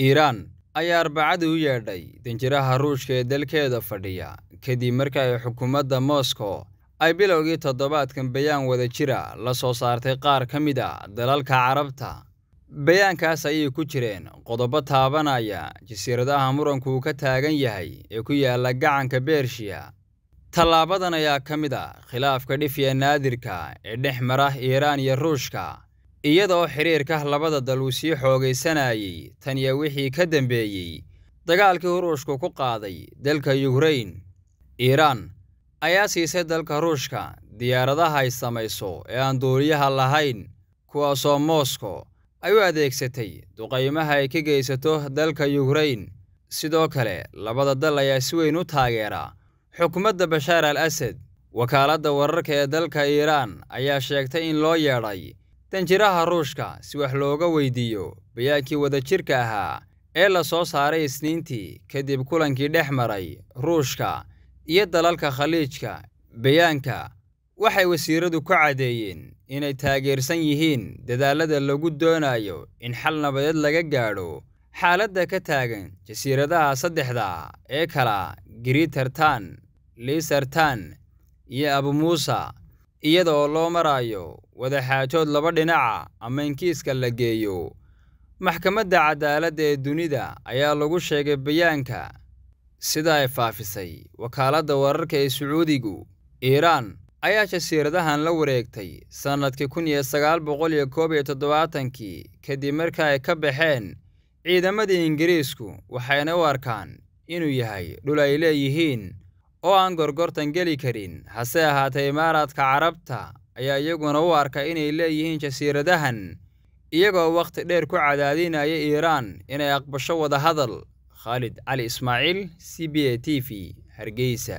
iiraan ayaa arbacadii u yeedhay danjiraha ruushka ee dalkeeda fadhiya kadib marka ay xukuumadda moskow ay bilowgii toddobaadkan bayaan wada jira la soo saartay qaar ka mid a ah dalalka carabta bayaankaas ayay ku jireen qodobo taabanaya jasiiradaha muranku uu ka taagan yahay ee ku yaalla gacanka beershiya tallaabadan ayaa ka mid a ah khilaafka dhifya naadirka ee dhex mara iiraan iyo ruushka iyadoo xidhiirka labada dal uu sii xoogaysanayey tan iyo wixii ka dambeeyey dagaalkii ruushku ku qaaday dalka yukrain iiraan ayaa siisay dalka ruushka diyaaradaha ay samayso ee aan duuliyaha lahayn kuwaasoo moosko ay u adeegsatay duqaymaha ay ka geysato dalka yukrain sidoo kale labada dal ayaa si weyn u taageera xukuumadda bashaar al asad wakaaladda wararka ee dalka iiraan ayaa sheegtay in loo yeedhay danjiraha ruushka si wax looga weydiiyo bayaankii wadajirka ahaa ee la soo saaray isniintii kadib kulankii dhex maray ruushka iyo dalalka khaliijka bayaanka waxay wasiiradu ku caddeeyeen inay taageersan yihiin dadaallada lagu doonayo in xal nabadeed laga gaadho xaaladda ka taagan jasiiradaha saddexda ee kala gritartan liisartan iyo abumuusa iyadoo loo maraayo wadaxaajood laba dhinaca ama in kiiska la geeyo maxkamadda cadaaladda ee dunida ayaa lagu sheegay bayaanka sida ay faafisay wakaaladda wararka ee sacuudigu iiraan ayaa jasiiradahan la wareegtay sannadkii kun iyo sagaal boqol iyo koob iyo toddobaatankii kadib marka ay ka baxeen ciidamadii ingiriisku waxayna u arkaan inuu yahay dhul ay leeyihiin oo aan gorgortan geli karin hase ahaatee imaaraadka carabta ayaa iyaguna u arka inay leeyihiin jasiiradahan iyagoo wakhti dheer ku cadaadinaya iiraan inay aqbasho wada hadal khaalid cali ismaaciil c b a t v hargeysa